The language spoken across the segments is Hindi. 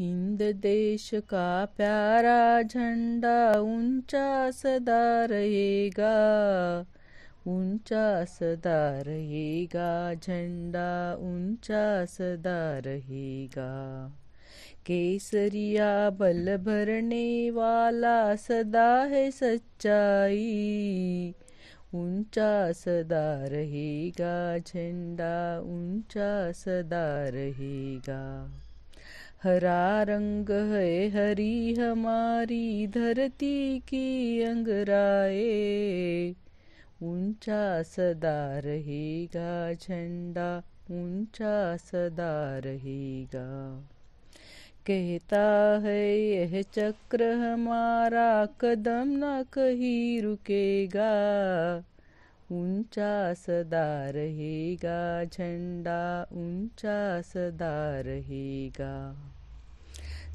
हिंद देश का प्यारा झंडा ऊंचा सदा रहेगा ऊंचा सदा रहेगा झंडा ऊंचा सदा रहेगा केसरिया बल भरने वाला सदा है सच्चाई ऊंचा सदा रहेगा झंडा ऊंचा सदा रहेगा हरा रंग है हरी हमारी धरती की अंगराए ऊंचा सदा रहेगा झंडा ऊंचा सदा रहेगा कहता है यह चक्र हमारा कदम न कहीं रुकेगा ऊंचा सदा रहेगा झंडा ऊंचा सदा रहेगा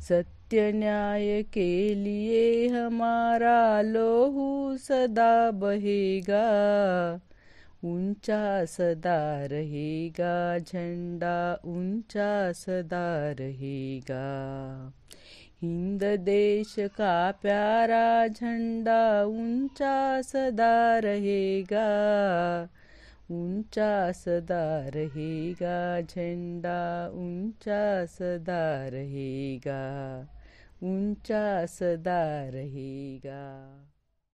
सत्य न्याय के लिए हमारा लोहू सदा बहेगा ऊंचा सदा रहेगा झंडा ऊंचा सदा रहेगा हिंद देश का प्यारा झंडा ऊंचा सदा रहेगा ऊंचा सदा रहेगा झंडा ऊंचा सदा रहेगा ऊंचा सदा रहेगा